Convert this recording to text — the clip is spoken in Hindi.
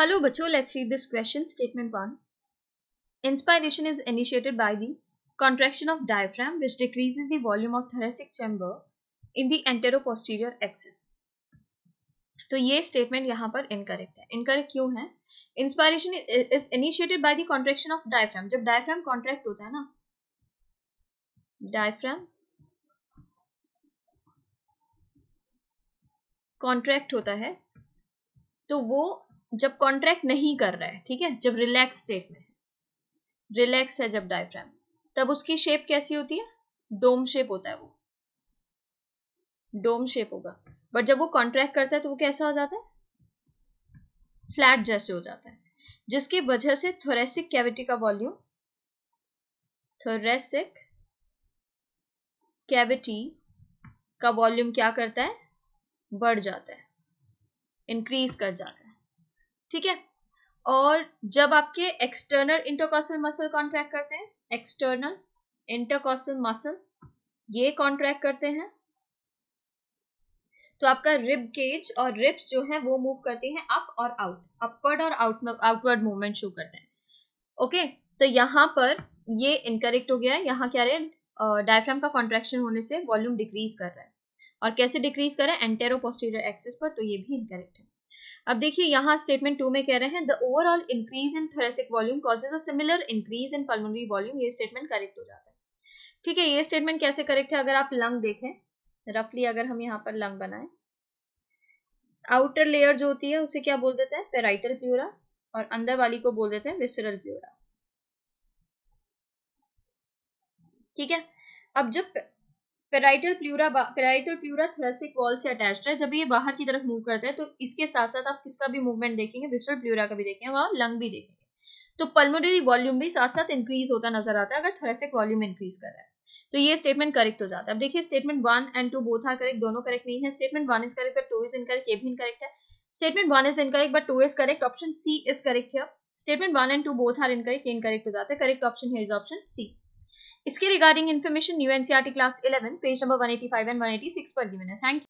हेलो बच्चों let's read this question statement one inspiration is initiated by the contraction of diaphragm which decreases volume of thoracic chamber in the anteroposterior axis तो ये स्टेटमेंट यहाँ पर इनकरेक्ट है इनकरेक्ट क्यों है inspiration is initiated by the contraction of diaphragm जब डायफ्राम कॉन्ट्रैक्ट होता है ना डायफ्राम कॉन्ट्रैक्ट होता है तो वो जब कॉन्ट्रैक्ट नहीं कर रहा है ठीक है जब रिलैक्स स्टेट में रिलैक्स है जब डायफ्राम तब उसकी शेप कैसी होती है डोम शेप होता है वो डोम शेप होगा बट जब वो कॉन्ट्रैक्ट करता है तो वो कैसा हो जाता है फ्लैट जैसे हो जाता है जिसकी वजह से थोरेसिक कैविटी का वॉल्यूम थोरेसिक कैविटी का वॉल्यूम क्या करता है बढ़ जाता है इंक्रीज कर जाता है ठीक है और जब आपके एक्सटर्नल इंटरकॉसल मसल कॉन्ट्रैक्ट करते हैं एक्सटर्नल इंटरकॉसल मसल ये कॉन्ट्रैक्ट करते हैं तो आपका रिब केज और रिब्स जो है वो मूव करती हैं अप और आउट अपवर्ड और आउट आउटवर्ड मूवमेंट शो करते हैं ओके तो यहाँ पर ये इनकरेक्ट हो गया है यहाँ क्या रहे डायफ्राम का कॉन्ट्रेक्शन होने से वॉल्यूम डिक्रीज कर रहा है और कैसे डिक्रीज कर रहा है एंटेरो पोस्टीरियर पर तो ये भी इनकरेक्ट है अब देखिए यहाँ स्टेटमेंट टू में कह रहे हैं the overall increase in thoracic volume causes a similar increase in pulmonary volume ये स्टेटमेंट करेक्ट हो जाता है ठीक है ये स्टेटमेंट कैसे करेक्ट है अगर आप लंग देखें रफली अगर हम यहाँ पर लंग बनाएं आउटर लेयर जो होती है उसे क्या बोल देते हैं पेराइटल प्यूरा और अंदर वाली को बोल देते हैं विसरल प्यूरा ठीक है अब जो parietal pleura parietal pleura thoracic wall से अटैच्ड है जब ये बाहर की तरफ मूव करता है तो इसके साथ साथ आप किसका भी मूवमेंट देखेंगे विस्टर प्लूरा का भी देखेंगे वहाँ लंग भी देखेंगे तो पल्मोनरी वॉल्यूम भी साथ साथ इंक्रीज होता नजर आता है अगर थोरेसिक वॉल्यूम इंक्रीज कर रहा है तो ये स्टेटमेंट करेक्ट हो जाता है अब देखिए statement one and two both are correct दोनों करेक्ट नहीं है statement one is correct but two is incorrect ये भी इनकरेक्ट है statement one is incorrect but two is correct option C is correct है statement one and two both are incorrect incorrect हो जाता है करेक्ट ऑप्शन है इज ऑप्शन सी इसके regarding information new NCERT class 11 page number 185 and 186 पर गिवन है थैंक यू